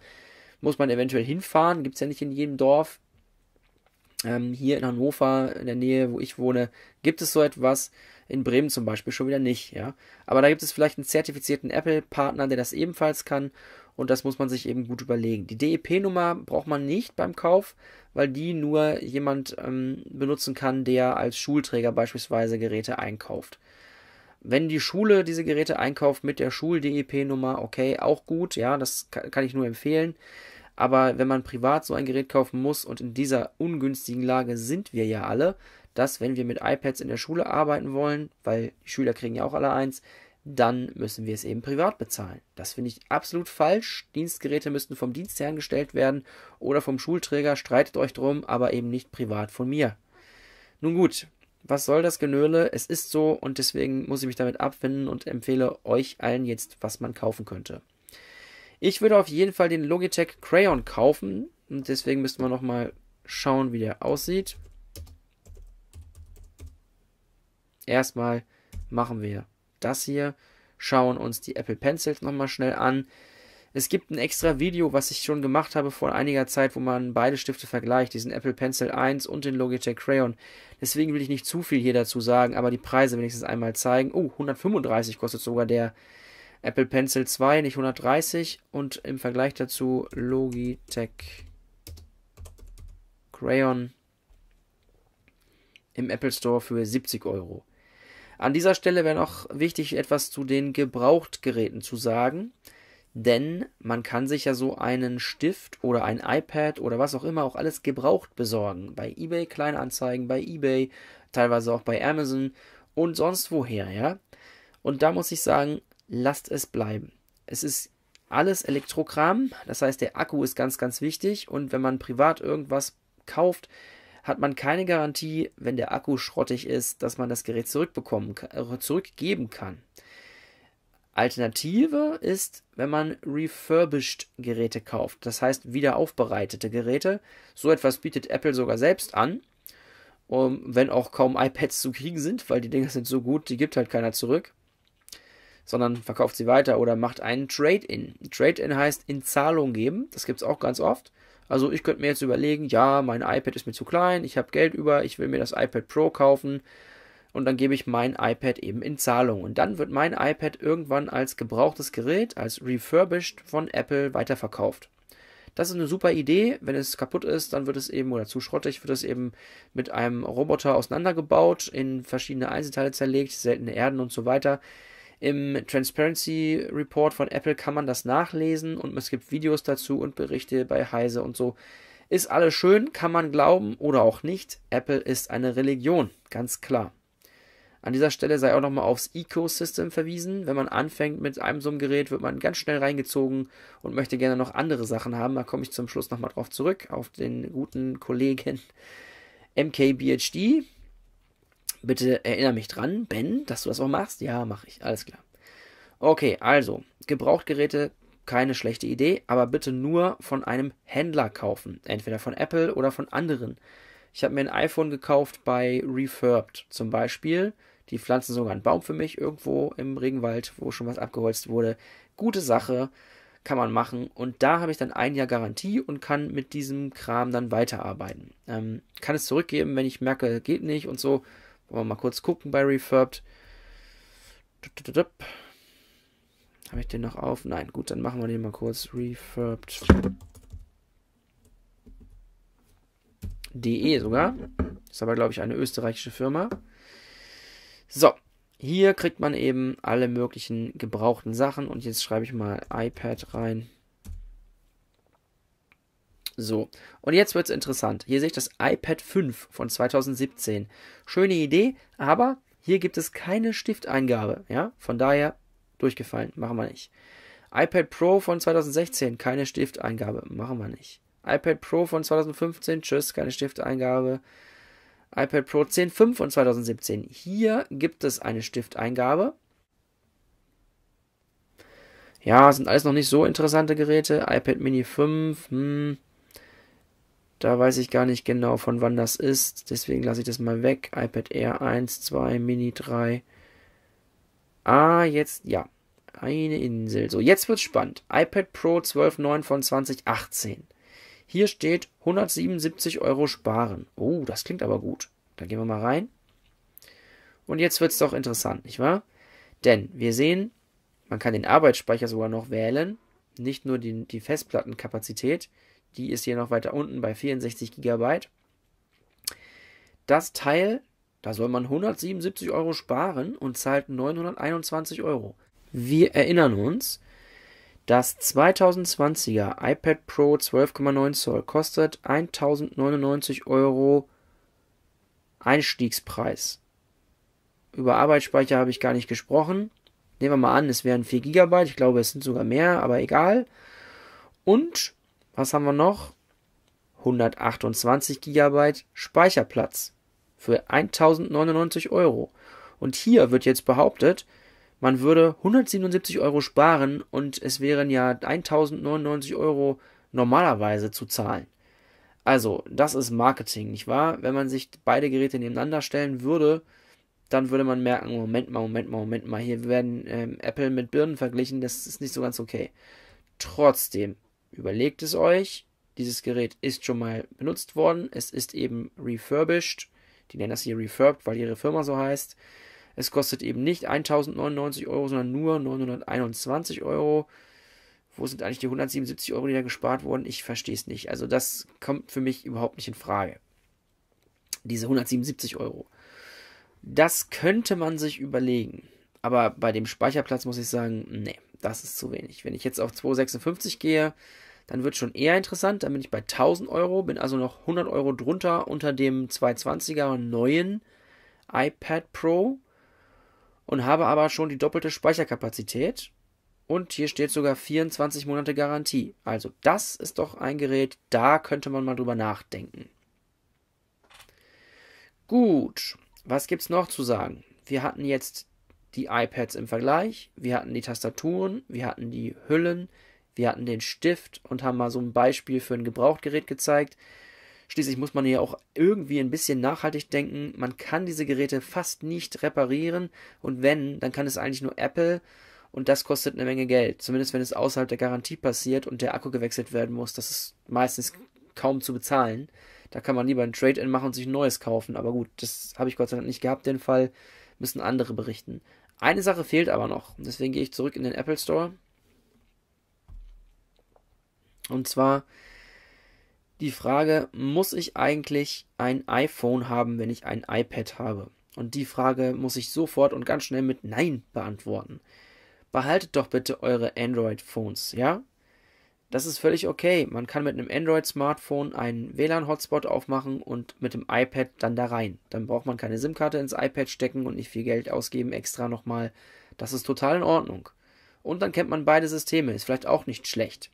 muss man eventuell hinfahren, gibt es ja nicht in jedem Dorf. Ähm, hier in Hannover, in der Nähe, wo ich wohne, gibt es so etwas. In Bremen zum Beispiel schon wieder nicht, ja. Aber da gibt es vielleicht einen zertifizierten Apple-Partner, der das ebenfalls kann. Und das muss man sich eben gut überlegen. Die DEP-Nummer braucht man nicht beim Kauf, weil die nur jemand ähm, benutzen kann, der als Schulträger beispielsweise Geräte einkauft. Wenn die Schule diese Geräte einkauft mit der Schul-DEP-Nummer, okay, auch gut, ja, das kann ich nur empfehlen. Aber wenn man privat so ein Gerät kaufen muss und in dieser ungünstigen Lage sind wir ja alle, dass wenn wir mit iPads in der Schule arbeiten wollen, weil die Schüler kriegen ja auch alle eins, dann müssen wir es eben privat bezahlen. Das finde ich absolut falsch. Dienstgeräte müssten vom Dienst hergestellt werden oder vom Schulträger, streitet euch drum, aber eben nicht privat von mir. Nun gut, was soll das Genöle? Es ist so und deswegen muss ich mich damit abfinden und empfehle euch allen jetzt, was man kaufen könnte. Ich würde auf jeden Fall den Logitech Crayon kaufen und deswegen müssten wir nochmal schauen, wie der aussieht. Erstmal machen wir das hier, schauen uns die Apple Pencils nochmal schnell an. Es gibt ein extra Video, was ich schon gemacht habe vor einiger Zeit, wo man beide Stifte vergleicht, diesen Apple Pencil 1 und den Logitech Crayon. Deswegen will ich nicht zu viel hier dazu sagen, aber die Preise wenigstens einmal zeigen. Oh, 135 kostet sogar der Apple Pencil 2, nicht 130. Und im Vergleich dazu Logitech Crayon im Apple Store für 70 Euro. An dieser Stelle wäre noch wichtig, etwas zu den Gebrauchtgeräten zu sagen denn man kann sich ja so einen Stift oder ein iPad oder was auch immer auch alles gebraucht besorgen. Bei eBay Kleinanzeigen, bei eBay, teilweise auch bei Amazon und sonst woher, ja. Und da muss ich sagen, lasst es bleiben. Es ist alles Elektrokram, das heißt der Akku ist ganz, ganz wichtig und wenn man privat irgendwas kauft, hat man keine Garantie, wenn der Akku schrottig ist, dass man das Gerät zurückbekommen, äh, zurückgeben kann. Alternative ist, wenn man refurbished Geräte kauft, das heißt wiederaufbereitete Geräte. So etwas bietet Apple sogar selbst an, um, wenn auch kaum iPads zu kriegen sind, weil die Dinger sind so gut, die gibt halt keiner zurück, sondern verkauft sie weiter oder macht einen Trade-in. Trade-in heißt in Zahlung geben, das gibt es auch ganz oft. Also ich könnte mir jetzt überlegen, ja, mein iPad ist mir zu klein, ich habe Geld über, ich will mir das iPad Pro kaufen und dann gebe ich mein iPad eben in Zahlung. Und dann wird mein iPad irgendwann als gebrauchtes Gerät, als refurbished von Apple weiterverkauft. Das ist eine super Idee. Wenn es kaputt ist, dann wird es eben oder zu schrottig, wird es eben mit einem Roboter auseinandergebaut, in verschiedene Einzelteile zerlegt, seltene Erden und so weiter. Im Transparency Report von Apple kann man das nachlesen und es gibt Videos dazu und Berichte bei Heise und so. Ist alles schön, kann man glauben oder auch nicht. Apple ist eine Religion, ganz klar. An dieser Stelle sei auch nochmal aufs Ecosystem verwiesen. Wenn man anfängt mit einem so einem Gerät, wird man ganz schnell reingezogen und möchte gerne noch andere Sachen haben. Da komme ich zum Schluss nochmal drauf zurück, auf den guten Kollegen MKBHD. Bitte erinnere mich dran, Ben, dass du das auch machst. Ja, mache ich. Alles klar. Okay, also, Gebrauchtgeräte, keine schlechte Idee, aber bitte nur von einem Händler kaufen. Entweder von Apple oder von anderen. Ich habe mir ein iPhone gekauft bei Refurbed zum Beispiel die pflanzen sogar einen Baum für mich irgendwo im Regenwald, wo schon was abgeholzt wurde. Gute Sache, kann man machen. Und da habe ich dann ein Jahr Garantie und kann mit diesem Kram dann weiterarbeiten. Ähm, kann es zurückgeben, wenn ich merke, geht nicht und so. Wollen wir mal kurz gucken bei Refurbed. Habe ich den noch auf? Nein, gut, dann machen wir den mal kurz. Refurbed. DE sogar. Ist aber, glaube ich, eine österreichische Firma. So, hier kriegt man eben alle möglichen gebrauchten Sachen. Und jetzt schreibe ich mal iPad rein. So, und jetzt wird es interessant. Hier sehe ich das iPad 5 von 2017. Schöne Idee, aber hier gibt es keine Stifteingabe. Ja, von daher durchgefallen, machen wir nicht. iPad Pro von 2016, keine Stifteingabe, machen wir nicht. iPad Pro von 2015, tschüss, keine Stifteingabe iPad Pro 10.5 von 2017. Hier gibt es eine Stifteingabe. Ja, sind alles noch nicht so interessante Geräte. iPad Mini 5, hm. Da weiß ich gar nicht genau, von wann das ist. Deswegen lasse ich das mal weg. iPad Air 1, 2, Mini 3. Ah, jetzt, ja. Eine Insel. So, jetzt wird's spannend. iPad Pro 12.9 von 2018. Hier steht 177 Euro sparen. Oh, das klingt aber gut. Da gehen wir mal rein. Und jetzt wird es doch interessant, nicht wahr? Denn wir sehen, man kann den Arbeitsspeicher sogar noch wählen. Nicht nur die, die Festplattenkapazität. Die ist hier noch weiter unten bei 64 GB. Das Teil, da soll man 177 Euro sparen und zahlt 921 Euro. Wir erinnern uns, das 2020er iPad Pro 12,9 Zoll kostet 1099 Euro Einstiegspreis. Über Arbeitsspeicher habe ich gar nicht gesprochen. Nehmen wir mal an, es wären 4 GB. Ich glaube, es sind sogar mehr, aber egal. Und was haben wir noch? 128 GB Speicherplatz für 1099 Euro. Und hier wird jetzt behauptet, man würde 177 Euro sparen und es wären ja 1099 Euro normalerweise zu zahlen. Also, das ist Marketing, nicht wahr? Wenn man sich beide Geräte nebeneinander stellen würde, dann würde man merken, Moment mal, Moment mal, Moment mal, hier werden ähm, Apple mit Birnen verglichen, das ist nicht so ganz okay. Trotzdem, überlegt es euch, dieses Gerät ist schon mal benutzt worden, es ist eben refurbished, die nennen das hier refurbed, weil ihre Firma so heißt. Es kostet eben nicht 1099 Euro, sondern nur 921 Euro. Wo sind eigentlich die 177 Euro, die da gespart wurden? Ich verstehe es nicht. Also das kommt für mich überhaupt nicht in Frage. Diese 177 Euro. Das könnte man sich überlegen. Aber bei dem Speicherplatz muss ich sagen, nee, das ist zu wenig. Wenn ich jetzt auf 256 gehe, dann wird es schon eher interessant. Dann bin ich bei 1000 Euro, bin also noch 100 Euro drunter unter dem 220er neuen iPad Pro und habe aber schon die doppelte Speicherkapazität. Und hier steht sogar 24 Monate Garantie. Also das ist doch ein Gerät, da könnte man mal drüber nachdenken. Gut, was gibt es noch zu sagen? Wir hatten jetzt die iPads im Vergleich, wir hatten die Tastaturen, wir hatten die Hüllen, wir hatten den Stift und haben mal so ein Beispiel für ein Gebrauchtgerät gezeigt. Schließlich muss man ja auch irgendwie ein bisschen nachhaltig denken. Man kann diese Geräte fast nicht reparieren und wenn, dann kann es eigentlich nur Apple und das kostet eine Menge Geld. Zumindest wenn es außerhalb der Garantie passiert und der Akku gewechselt werden muss. Das ist meistens kaum zu bezahlen. Da kann man lieber ein Trade-In machen und sich ein neues kaufen. Aber gut, das habe ich Gott sei Dank nicht gehabt, den Fall. Müssen andere berichten. Eine Sache fehlt aber noch. Deswegen gehe ich zurück in den Apple Store. Und zwar die Frage, muss ich eigentlich ein iPhone haben, wenn ich ein iPad habe? Und die Frage muss ich sofort und ganz schnell mit Nein beantworten. Behaltet doch bitte eure Android-Phones, ja? Das ist völlig okay. Man kann mit einem Android-Smartphone einen WLAN-Hotspot aufmachen und mit dem iPad dann da rein. Dann braucht man keine SIM-Karte ins iPad stecken und nicht viel Geld ausgeben extra nochmal. Das ist total in Ordnung. Und dann kennt man beide Systeme, ist vielleicht auch nicht schlecht.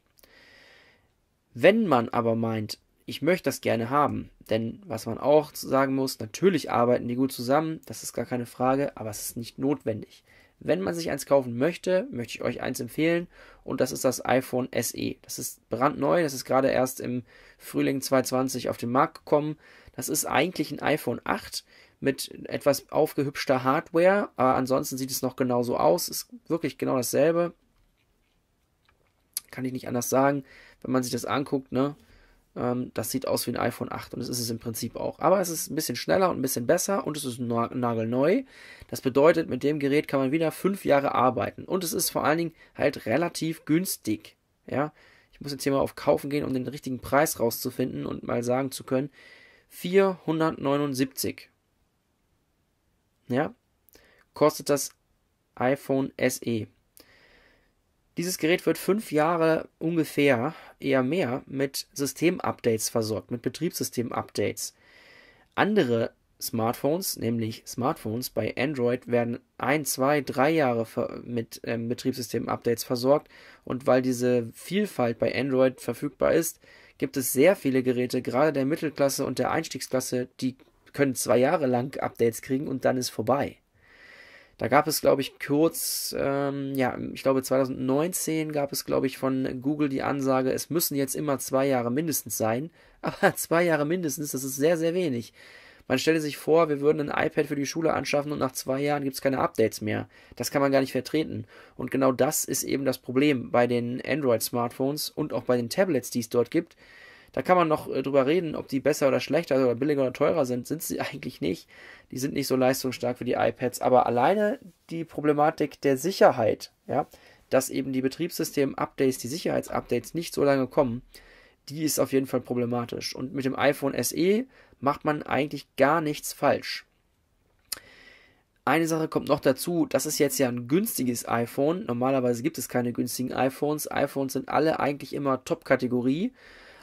Wenn man aber meint, ich möchte das gerne haben, denn was man auch sagen muss, natürlich arbeiten die gut zusammen, das ist gar keine Frage, aber es ist nicht notwendig. Wenn man sich eins kaufen möchte, möchte ich euch eins empfehlen und das ist das iPhone SE. Das ist brandneu, das ist gerade erst im Frühling 2020 auf den Markt gekommen. Das ist eigentlich ein iPhone 8 mit etwas aufgehübschter Hardware, aber ansonsten sieht es noch genauso aus, ist wirklich genau dasselbe. Kann ich nicht anders sagen wenn man sich das anguckt, ne? Ähm, das sieht aus wie ein iPhone 8 und es ist es im Prinzip auch. Aber es ist ein bisschen schneller und ein bisschen besser und es ist na nagelneu. Das bedeutet, mit dem Gerät kann man wieder fünf Jahre arbeiten und es ist vor allen Dingen halt relativ günstig. Ja, ich muss jetzt hier mal auf Kaufen gehen, um den richtigen Preis rauszufinden und mal sagen zu können, 479. Ja, kostet das iPhone SE. Dieses Gerät wird fünf Jahre ungefähr, eher mehr, mit Systemupdates versorgt, mit Betriebssystemupdates. Andere Smartphones, nämlich Smartphones bei Android, werden ein, zwei, drei Jahre mit ähm, Betriebssystemupdates versorgt. Und weil diese Vielfalt bei Android verfügbar ist, gibt es sehr viele Geräte, gerade der Mittelklasse und der Einstiegsklasse, die können zwei Jahre lang Updates kriegen und dann ist vorbei. Da gab es, glaube ich, kurz, ähm, ja, ich glaube 2019 gab es, glaube ich, von Google die Ansage, es müssen jetzt immer zwei Jahre mindestens sein. Aber zwei Jahre mindestens, das ist sehr, sehr wenig. Man stelle sich vor, wir würden ein iPad für die Schule anschaffen und nach zwei Jahren gibt es keine Updates mehr. Das kann man gar nicht vertreten. Und genau das ist eben das Problem bei den Android-Smartphones und auch bei den Tablets, die es dort gibt da kann man noch äh, drüber reden, ob die besser oder schlechter also oder billiger oder teurer sind. Sind sie eigentlich nicht. Die sind nicht so leistungsstark wie die iPads. Aber alleine die Problematik der Sicherheit, ja, dass eben die Betriebssystem-Updates, die Sicherheitsupdates nicht so lange kommen, die ist auf jeden Fall problematisch. Und mit dem iPhone SE macht man eigentlich gar nichts falsch. Eine Sache kommt noch dazu, das ist jetzt ja ein günstiges iPhone. Normalerweise gibt es keine günstigen iPhones. iPhones sind alle eigentlich immer Top-Kategorie.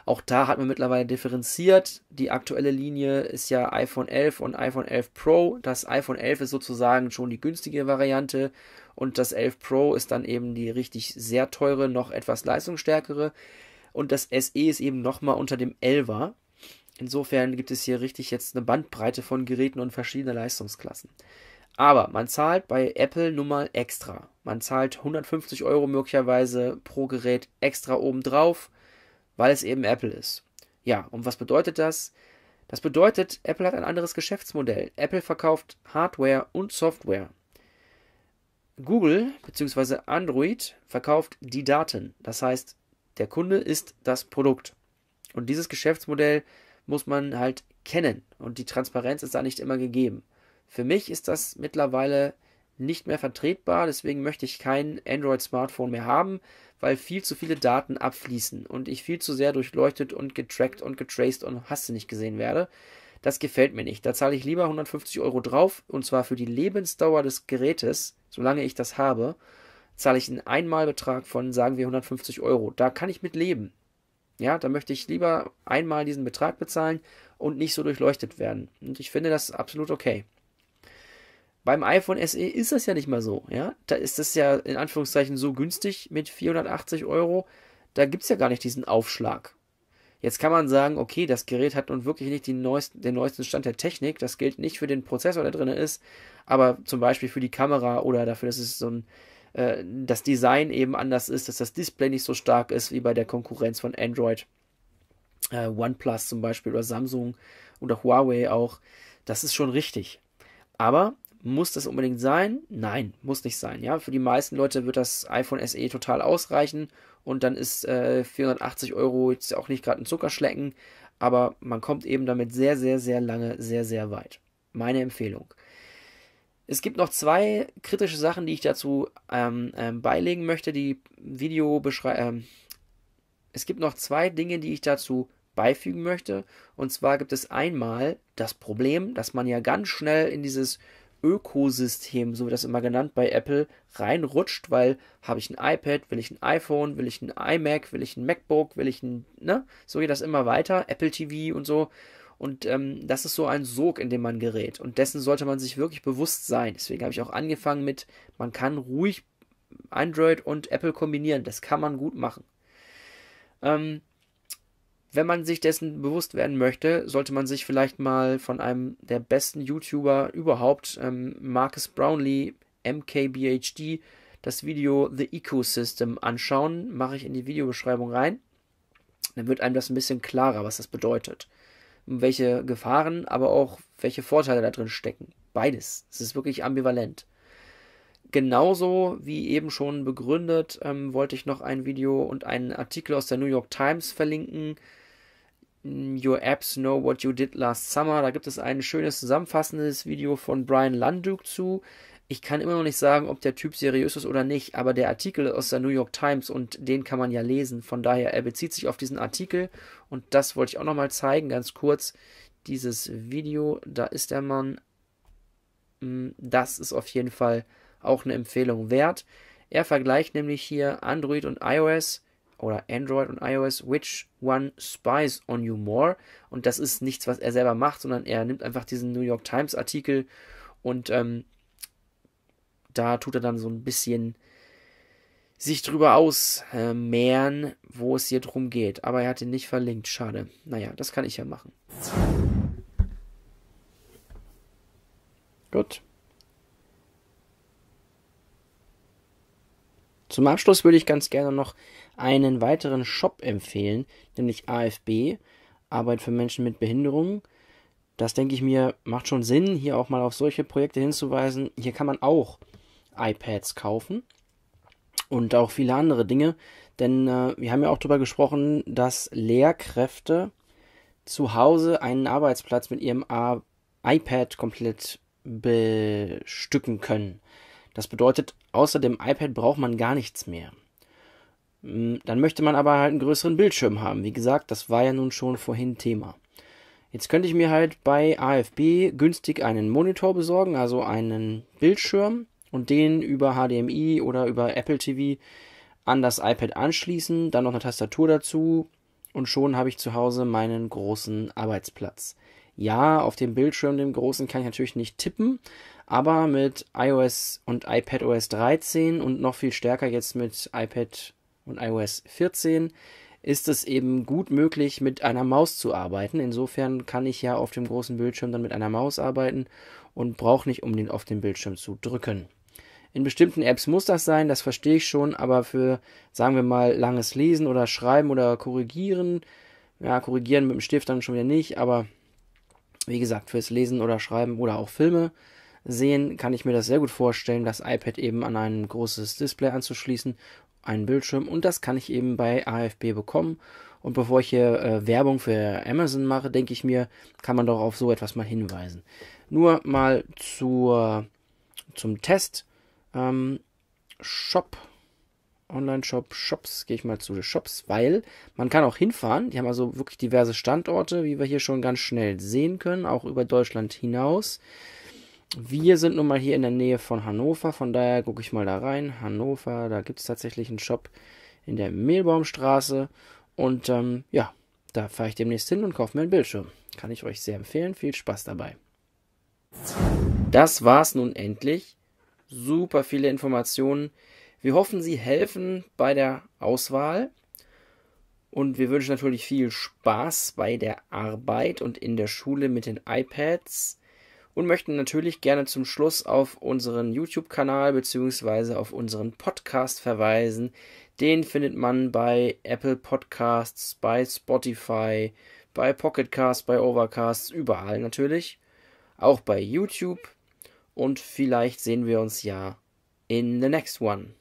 Auch da hat man mittlerweile differenziert. Die aktuelle Linie ist ja iPhone 11 und iPhone 11 Pro. Das iPhone 11 ist sozusagen schon die günstige Variante und das 11 Pro ist dann eben die richtig sehr teure, noch etwas leistungsstärkere und das SE ist eben nochmal unter dem 11er. Insofern gibt es hier richtig jetzt eine Bandbreite von Geräten und verschiedene Leistungsklassen. Aber man zahlt bei Apple nun mal extra. Man zahlt 150 Euro möglicherweise pro Gerät extra obendrauf. drauf weil es eben Apple ist. Ja, und was bedeutet das? Das bedeutet, Apple hat ein anderes Geschäftsmodell. Apple verkauft Hardware und Software. Google bzw. Android verkauft die Daten. Das heißt, der Kunde ist das Produkt. Und dieses Geschäftsmodell muss man halt kennen. Und die Transparenz ist da nicht immer gegeben. Für mich ist das mittlerweile nicht mehr vertretbar. Deswegen möchte ich kein Android-Smartphone mehr haben, weil viel zu viele Daten abfließen und ich viel zu sehr durchleuchtet und getrackt und getraced und hast nicht gesehen werde. Das gefällt mir nicht. Da zahle ich lieber 150 Euro drauf und zwar für die Lebensdauer des Gerätes, solange ich das habe, zahle ich einen Einmalbetrag von, sagen wir, 150 Euro. Da kann ich mit leben. Ja, da möchte ich lieber einmal diesen Betrag bezahlen und nicht so durchleuchtet werden. Und ich finde das absolut okay. Beim iPhone SE ist das ja nicht mal so. Ja? Da ist das ja in Anführungszeichen so günstig mit 480 Euro. Da gibt es ja gar nicht diesen Aufschlag. Jetzt kann man sagen, okay, das Gerät hat nun wirklich nicht neuesten, den neuesten Stand der Technik. Das gilt nicht für den Prozessor, der drin ist, aber zum Beispiel für die Kamera oder dafür, dass es so ein, äh, das Design eben anders ist, dass das Display nicht so stark ist wie bei der Konkurrenz von Android, äh, OnePlus zum Beispiel oder Samsung oder Huawei auch. Das ist schon richtig. Aber muss das unbedingt sein? Nein, muss nicht sein. Ja, für die meisten Leute wird das iPhone SE total ausreichen und dann ist äh, 480 Euro jetzt auch nicht gerade ein Zuckerschlecken, aber man kommt eben damit sehr, sehr, sehr lange, sehr, sehr weit. Meine Empfehlung. Es gibt noch zwei kritische Sachen, die ich dazu ähm, ähm, beilegen möchte. Die Video ähm, Es gibt noch zwei Dinge, die ich dazu beifügen möchte. Und zwar gibt es einmal das Problem, dass man ja ganz schnell in dieses Ökosystem, so wird das immer genannt bei Apple, reinrutscht, weil habe ich ein iPad, will ich ein iPhone, will ich ein iMac, will ich ein MacBook, will ich ein, ne? So geht das immer weiter, Apple TV und so. Und ähm, das ist so ein Sog, in dem man gerät. Und dessen sollte man sich wirklich bewusst sein. Deswegen habe ich auch angefangen mit, man kann ruhig Android und Apple kombinieren. Das kann man gut machen. Ähm, wenn man sich dessen bewusst werden möchte, sollte man sich vielleicht mal von einem der besten YouTuber überhaupt, ähm, Marcus Brownlee, MKBHD, das Video The Ecosystem anschauen. Mache ich in die Videobeschreibung rein. Dann wird einem das ein bisschen klarer, was das bedeutet. Welche Gefahren, aber auch welche Vorteile da drin stecken. Beides. Es ist wirklich ambivalent. Genauso wie eben schon begründet, ähm, wollte ich noch ein Video und einen Artikel aus der New York Times verlinken Mm, Your Apps Know What You Did Last Summer. Da gibt es ein schönes zusammenfassendes Video von Brian Landuk zu. Ich kann immer noch nicht sagen, ob der Typ seriös ist oder nicht, aber der Artikel ist aus der New York Times und den kann man ja lesen. Von daher, er bezieht sich auf diesen Artikel und das wollte ich auch nochmal zeigen, ganz kurz. Dieses Video, da ist der Mann. Mm, das ist auf jeden Fall auch eine Empfehlung wert. Er vergleicht nämlich hier Android und iOS oder Android und iOS, which one spies on you more? Und das ist nichts, was er selber macht, sondern er nimmt einfach diesen New York Times Artikel und ähm, da tut er dann so ein bisschen sich drüber ausmehren, äh, wo es hier drum geht. Aber er hat ihn nicht verlinkt, schade. Naja, das kann ich ja machen. Gut. Zum Abschluss würde ich ganz gerne noch einen weiteren Shop empfehlen, nämlich AFB, Arbeit für Menschen mit Behinderungen. Das denke ich mir, macht schon Sinn, hier auch mal auf solche Projekte hinzuweisen. Hier kann man auch iPads kaufen und auch viele andere Dinge, denn äh, wir haben ja auch darüber gesprochen, dass Lehrkräfte zu Hause einen Arbeitsplatz mit ihrem A iPad komplett bestücken können. Das bedeutet, außer dem iPad braucht man gar nichts mehr. Mm, dann möchte man aber halt einen größeren Bildschirm haben. Wie gesagt, das war ja nun schon vorhin Thema. Jetzt könnte ich mir halt bei AFB günstig einen Monitor besorgen, also einen Bildschirm und den über HDMI oder über Apple TV an das iPad anschließen, dann noch eine Tastatur dazu und schon habe ich zu Hause meinen großen Arbeitsplatz. Ja, auf dem Bildschirm, dem großen, kann ich natürlich nicht tippen, aber mit iOS und iPadOS 13 und noch viel stärker jetzt mit iPad und iOS 14 ist es eben gut möglich, mit einer Maus zu arbeiten. Insofern kann ich ja auf dem großen Bildschirm dann mit einer Maus arbeiten und brauche nicht, um den auf den Bildschirm zu drücken. In bestimmten Apps muss das sein, das verstehe ich schon, aber für, sagen wir mal, langes Lesen oder Schreiben oder Korrigieren, ja, korrigieren mit dem Stift dann schon wieder nicht, aber wie gesagt, fürs Lesen oder Schreiben oder auch Filme sehen, kann ich mir das sehr gut vorstellen, das iPad eben an ein großes Display anzuschließen, einen Bildschirm und das kann ich eben bei AFB bekommen. Und bevor ich hier äh, Werbung für Amazon mache, denke ich mir, kann man doch auf so etwas mal hinweisen. Nur mal zur, zum Test. Ähm, Shop, Online-Shop, Shops, gehe ich mal zu den Shops, weil man kann auch hinfahren. Die haben also wirklich diverse Standorte, wie wir hier schon ganz schnell sehen können, auch über Deutschland hinaus wir sind nun mal hier in der Nähe von Hannover, von daher gucke ich mal da rein. Hannover, da gibt es tatsächlich einen Shop in der Mehlbaumstraße. Und ähm, ja, da fahre ich demnächst hin und kaufe mir einen Bildschirm. Kann ich euch sehr empfehlen. Viel Spaß dabei. Das war's nun endlich. Super viele Informationen. Wir hoffen, sie helfen bei der Auswahl. Und wir wünschen natürlich viel Spaß bei der Arbeit und in der Schule mit den iPads und möchten natürlich gerne zum Schluss auf unseren YouTube-Kanal bzw. auf unseren Podcast verweisen. Den findet man bei Apple Podcasts, bei Spotify, bei Pocketcasts, bei Overcasts, überall natürlich. Auch bei YouTube. Und vielleicht sehen wir uns ja in the next one.